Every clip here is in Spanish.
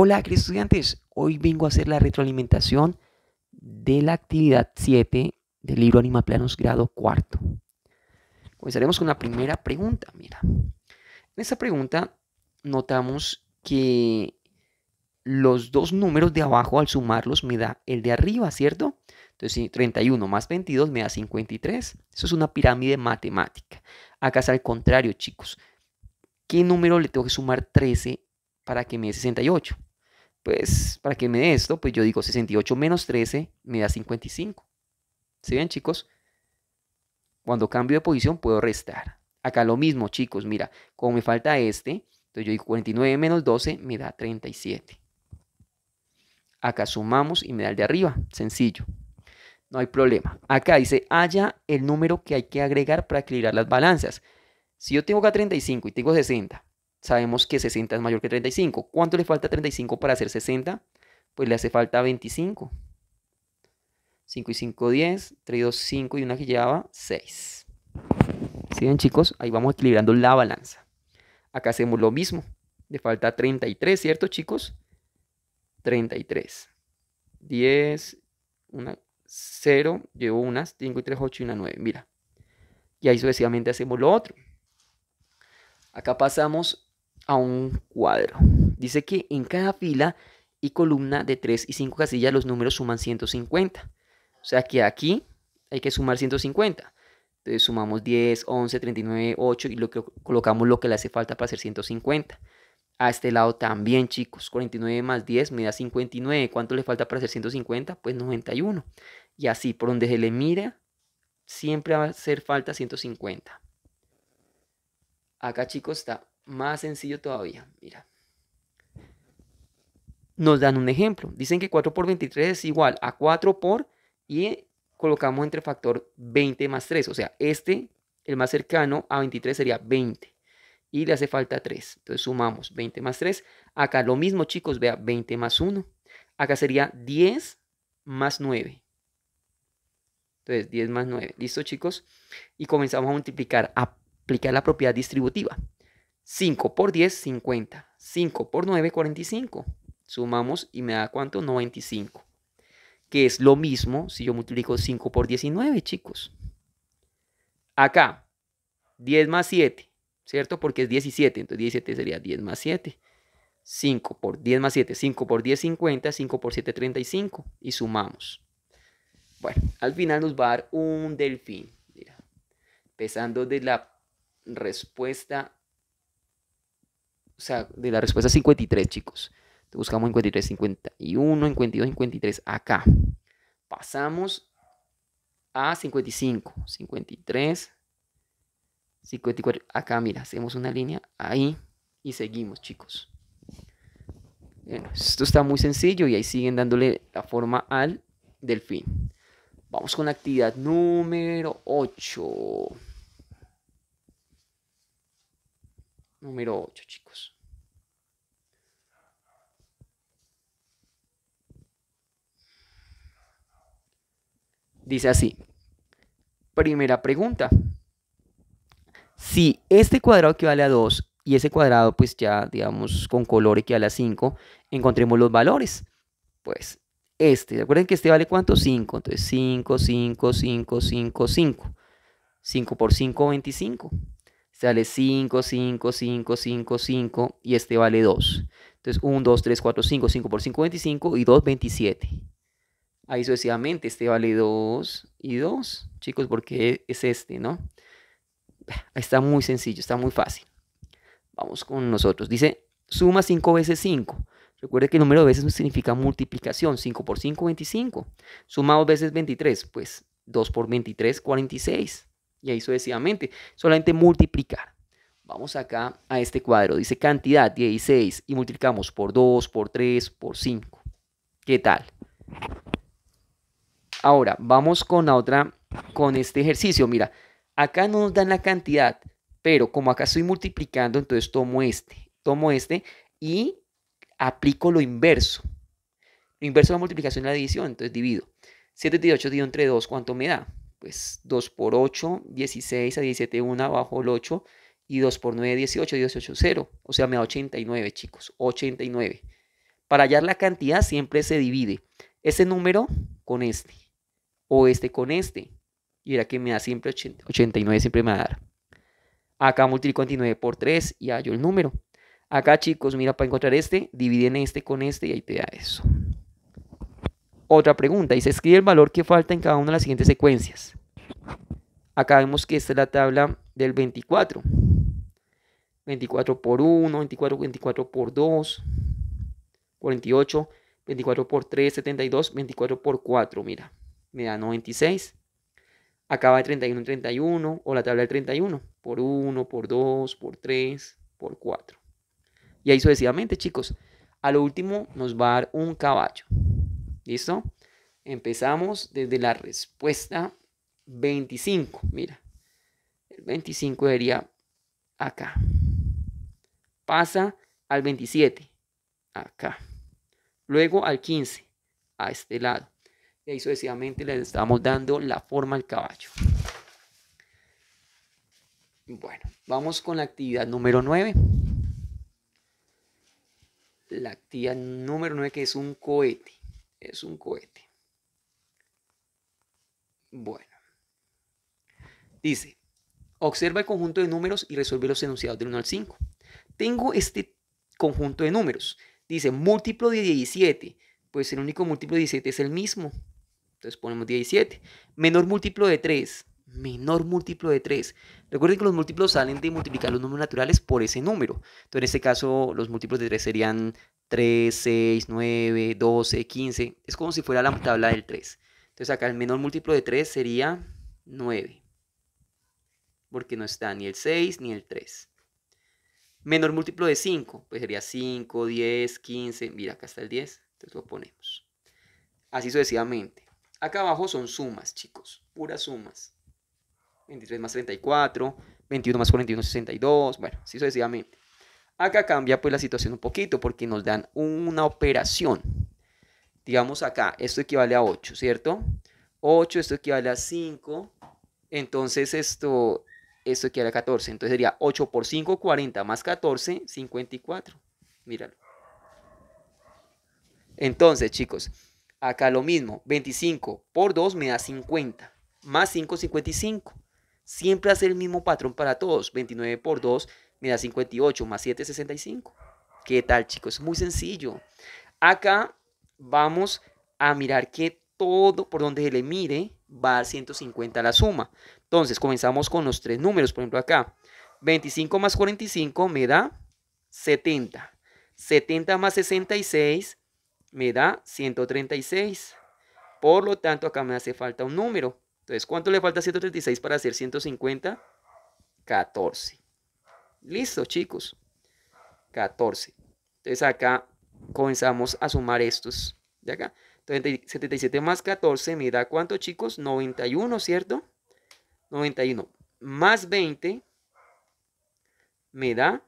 Hola, queridos estudiantes. Hoy vengo a hacer la retroalimentación de la actividad 7 del libro Planos grado cuarto. Comenzaremos con la primera pregunta. Mira, en esta pregunta notamos que los dos números de abajo al sumarlos me da el de arriba, ¿cierto? Entonces 31 más 22 me da 53. Eso es una pirámide matemática. Acá es al contrario, chicos. ¿Qué número le tengo que sumar 13 para que me dé 68 pues para que me dé esto, pues yo digo 68 menos 13 me da 55. ¿Se ven, chicos? Cuando cambio de posición puedo restar. Acá lo mismo, chicos. Mira, como me falta este, entonces yo digo 49 menos 12 me da 37. Acá sumamos y me da el de arriba. Sencillo. No hay problema. Acá dice, haya el número que hay que agregar para equilibrar las balanzas. Si yo tengo acá 35 y tengo 60, sabemos que 60 es mayor que 35. ¿Cuánto le falta 35 para hacer 60? Pues le hace falta 25. 5 y 5, 10. 3 2, 5 y una que llevaba 6. ¿Sí ven chicos? Ahí vamos equilibrando la balanza. Acá hacemos lo mismo. Le falta 33, ¿cierto chicos? 33. 10, 0, llevo unas 5 y 3, 8 y una 9. Mira. Y ahí sucesivamente hacemos lo otro. Acá pasamos a un cuadro. Dice que en cada fila y columna de 3 y 5 casillas los números suman 150. O sea que aquí hay que sumar 150. Entonces sumamos 10, 11, 39, 8 y lo que colocamos lo que le hace falta para hacer 150. A este lado también, chicos, 49 más 10 me da 59. ¿Cuánto le falta para hacer 150? Pues 91. Y así, por donde se le mira, siempre va a hacer falta 150. Acá, chicos, está más sencillo todavía. Mira. Nos dan un ejemplo. Dicen que 4 por 23 es igual a 4 por y colocamos entre factor 20 más 3. O sea, este, el más cercano a 23 sería 20. Y le hace falta 3. Entonces sumamos 20 más 3. Acá lo mismo, chicos. Vea, 20 más 1. Acá sería 10 más 9. Entonces, 10 más 9. ¿Listo, chicos? Y comenzamos a multiplicar, aplicar la propiedad distributiva. 5 por 10, 50. 5 por 9, 45. Sumamos y me da cuánto? 95. Que es lo mismo si yo multiplico 5 por 19, chicos. Acá, 10 más 7, ¿cierto? Porque es 17, entonces 17 sería 10 más 7. 5 por 10 más 7, 5 por 10, 50, 5 por 7, 35. Y sumamos. Bueno, al final nos va a dar un delfín. Mira, empezando de la respuesta o sea, de la respuesta 53, chicos. buscamos 53, 51, 52, 53, acá. Pasamos a 55, 53, 54. Acá, mira, hacemos una línea ahí y seguimos, chicos. Bueno, esto está muy sencillo y ahí siguen dándole la forma al delfín. Vamos con la actividad número 8. número 8, chicos. Dice así. Primera pregunta. Si este cuadrado equivale a 2 y ese cuadrado, pues ya, digamos, con color equivale a 5, encontremos los valores. Pues este, recuerden que este vale cuánto? 5. Entonces 5, 5, 5, 5, 5. 5 por 5, 25 sale 5, 5, 5, 5, 5 y este vale 2. Entonces 1, 2, 3, 4, 5, 5 por 5, 25 y 2, 27. Ahí sucesivamente este vale 2 y 2, chicos, porque es este, ¿no? Está muy sencillo, está muy fácil. Vamos con nosotros. Dice, suma 5 veces 5. Recuerde que el número de veces significa multiplicación. 5 por 5, 25. Suma 2 veces 23, pues 2 por 23, 46. Y ahí sucesivamente. Solamente multiplicar. Vamos acá a este cuadro. Dice cantidad 16 y multiplicamos por 2, por 3, por 5. ¿Qué tal? Ahora, vamos con la otra, con este ejercicio. Mira, acá no nos dan la cantidad, pero como acá estoy multiplicando, entonces tomo este, tomo este y aplico lo inverso. Lo inverso de la multiplicación es la división, entonces divido. 7 y 8 dividido entre 2, ¿cuánto me da? pues 2 por 8, 16 a 17, 1 abajo el 8 y 2 por 9, 18, 18, 0. O sea, me da 89, chicos, 89. Para hallar la cantidad siempre se divide ese número con este o este con este. Y mira que me da siempre 80, 89, siempre me va a dar. Acá multiplico 29 por 3 y hallo el número. Acá, chicos, mira, para encontrar este, dividen este con este y ahí te da eso. Otra pregunta, ¿y se escribe el valor que falta en cada una de las siguientes secuencias. Acá vemos que esta es la tabla del 24. 24 por 1, 24, 24 por 2, 48, 24 por 3, 72, 24 por 4, mira, me da 96. Acaba de 31 31, o la tabla del 31, por 1, por 2, por 3, por 4. Y ahí sucesivamente, chicos, a lo último nos va a dar un caballo. ¿Listo? Empezamos desde la respuesta 25. Mira, el 25 sería acá. Pasa al 27, acá. Luego al 15, a este lado. Y ahí sucesivamente le estamos dando la forma al caballo. Bueno, vamos con la actividad número 9. La actividad número 9 que es un cohete es un cohete. Bueno. Dice, observa el conjunto de números y resuelve los enunciados del 1 al 5. Tengo este conjunto de números. Dice, múltiplo de 17. Pues el único múltiplo de 17 es el mismo. Entonces ponemos 17. Menor múltiplo de 3 menor múltiplo de 3. Recuerden que los múltiplos salen de multiplicar los números naturales por ese número. Entonces, en este caso, los múltiplos de 3 serían 3, 6, 9, 12, 15. Es como si fuera la tabla del 3. Entonces, acá el menor múltiplo de 3 sería 9. Porque no está ni el 6 ni el 3. Menor múltiplo de 5, pues sería 5, 10, 15. Mira, acá está el 10. Entonces lo ponemos. Así sucesivamente. Acá abajo son sumas, chicos. Puras sumas. 23 más 34, 21 más 41, 62, bueno, así sucesivamente. Acá cambia pues la situación un poquito porque nos dan una operación. Digamos acá, esto equivale a 8, ¿cierto? 8, esto equivale a 5, entonces esto, esto equivale a 14, entonces sería 8 por 5, 40, más 14, 54, míralo. Entonces, chicos, acá lo mismo, 25 por 2 me da 50, más 5, 55. Siempre hace el mismo patrón para todos. 29 por 2 me da 58 más 7, 65. ¿Qué tal, chicos? Es muy sencillo. Acá vamos a mirar que todo por donde se le mire va a 150 la suma. Entonces, comenzamos con los tres números. Por ejemplo, acá 25 más 45 me da 70. 70 más 66 me da 136. Por lo tanto, acá me hace falta un número. Entonces, ¿cuánto le falta a 136 para hacer 150? 14. Listo, chicos. 14. Entonces acá comenzamos a sumar estos de acá. Entonces 77 más 14 me da cuánto, chicos? 91, ¿cierto? 91. Más 20 me da...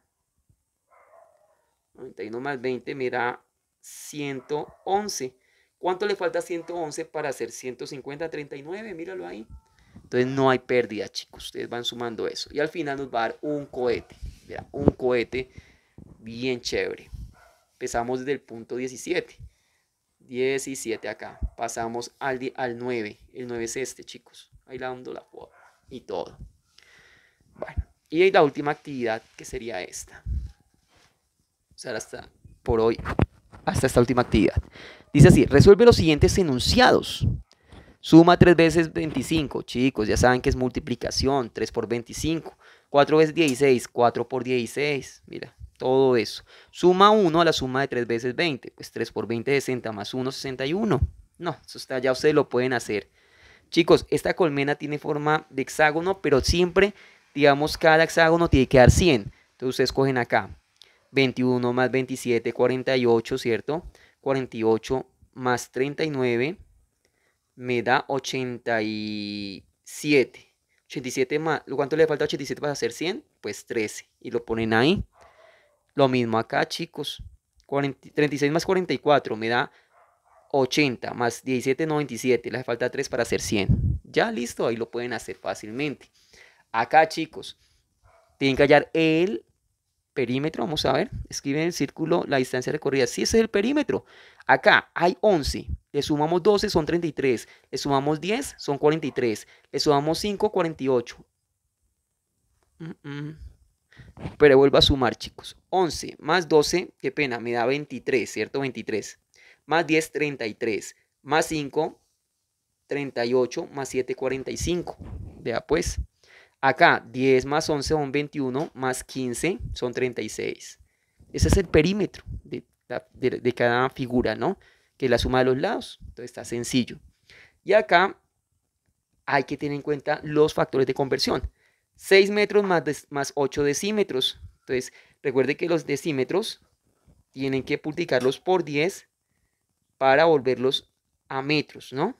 91 más 20 me da 111. ¿Cuánto le falta 111 para hacer 150, 39? Míralo ahí. Entonces no hay pérdida, chicos. Ustedes van sumando eso. Y al final nos va a dar un cohete. Mira, un cohete bien chévere. Empezamos desde el punto 17. 17 acá. Pasamos al, al 9. El 9 es este, chicos. Ahí la dando la foto y todo. Bueno, y la última actividad que sería esta. O sea, hasta por hoy, hasta esta última actividad. Dice así, resuelve los siguientes enunciados. Suma 3 veces 25, chicos, ya saben que es multiplicación, 3 por 25. 4 veces 16, 4 por 16, mira, todo eso. Suma 1 a la suma de 3 veces 20, pues 3 por 20 es 60, más 1 61. No, eso está, ya ustedes lo pueden hacer. Chicos, esta colmena tiene forma de hexágono, pero siempre, digamos, cada hexágono tiene que dar 100. Entonces ustedes cogen acá, 21 más 27, 48, ¿cierto? 48 más 39 me da 87. 87 más, ¿cuánto le falta 87 para hacer 100? Pues 13. Y lo ponen ahí. Lo mismo acá, chicos. 36 más 44 me da 80 más 17, 97. Le falta 3 para hacer 100. Ya listo, ahí lo pueden hacer fácilmente. Acá, chicos, tienen que hallar el perímetro, vamos a ver, escribe en el círculo la distancia recorrida. Si sí, ese es el perímetro, acá hay 11, le sumamos 12, son 33, le sumamos 10, son 43, le sumamos 5, 48. Mm, mm. Pero vuelvo a sumar, chicos. 11 más 12, qué pena, me da 23, ¿cierto? 23. Más 10, 33. Más 5, 38. Más 7, 45. Vea pues. Acá 10 más 11 son 21, más 15 son 36. Ese es el perímetro de, cada figura, ¿no? Que es la suma de los lados. Entonces está sencillo. Y acá hay que tener en cuenta los factores de conversión. 6 metros más, más 8 decímetros. Entonces, recuerde que los decímetros tienen que multiplicarlos por 10 para volverlos a metros, ¿no?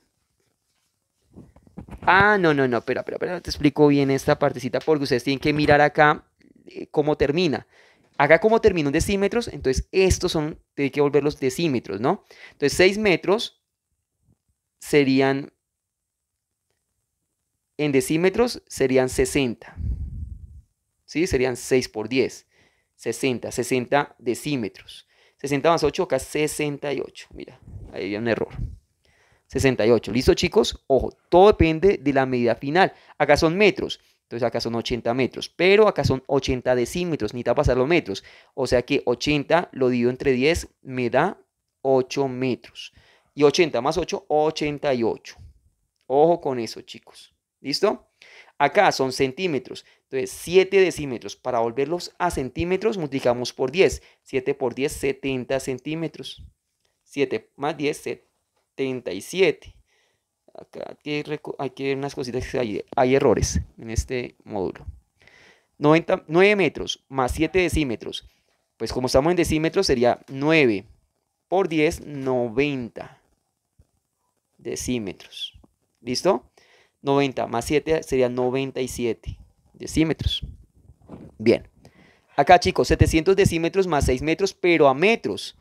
Ah, no, no, no, espera, espera, espera, te explico bien esta partecita porque ustedes tienen que mirar acá eh, cómo termina. Acá como termina en decímetros, entonces estos son, tienen que volver los decímetros, ¿no? Entonces 6 metros serían, en decímetros serían 60. ¿Sí? Serían 6 por 10. 60, 60 decímetros. 60 más 8, acá 68. Mira, ahí había un error. 68. ¿Listo, chicos? Ojo, todo depende de la medida final. Acá son metros. Entonces acá son 80 metros, pero acá son 80 decímetros, ni necesita pasar los metros. O sea que 80 lo divido entre 10 me da 8 metros. Y 80 más 8, 88. Ojo con eso, chicos. ¿Listo? Acá son centímetros. Entonces 7 decímetros. Para volverlos a centímetros multiplicamos por 10. 7 por 10, 70 centímetros. 7 más 10, 70. 77. Acá hay que, ver unas cositas que hay, hay errores en este módulo. 9 metros más 7 decímetros. Pues como estamos en decímetros sería 9 por 10, 90 decímetros. ¿Listo? 90 más 7 sería 97 decímetros. Bien. Acá chicos, 700 decímetros más 6 metros, pero a metros.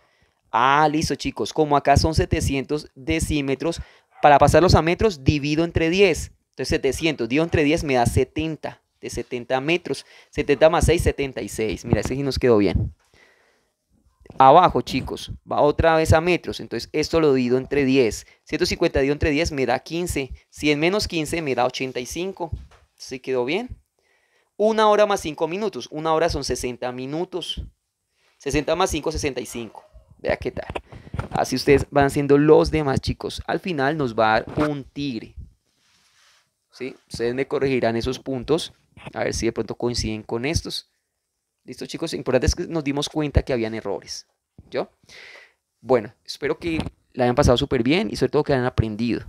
Ah, listo chicos, como acá son 700 decímetros, para pasarlos a metros divido entre 10. Entonces 700, divido entre 10 me da 70, de 70 metros. 70 más 6, 76. Mira, ese sí nos quedó bien. Abajo, chicos, va otra vez a metros. Entonces esto lo divido entre 10. 150 dio entre 10 me da 15. 100 menos 15 me da 85. ¿Se quedó bien? Una hora más 5 minutos. Una hora son 60 minutos. 60 más 5, 65. Vea qué tal. Así ustedes van siendo los demás, chicos. Al final nos va a dar un tigre. ¿Sí? Ustedes me corregirán esos puntos. A ver si de pronto coinciden con estos. Listo, chicos. Lo importante es que nos dimos cuenta que habían errores. ¿Yo? Bueno, espero que la hayan pasado súper bien y sobre todo que hayan aprendido.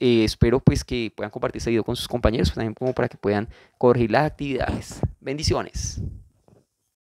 Eh, espero pues que puedan compartir este video con sus compañeros, pues, también como para que puedan corregir las actividades. Bendiciones.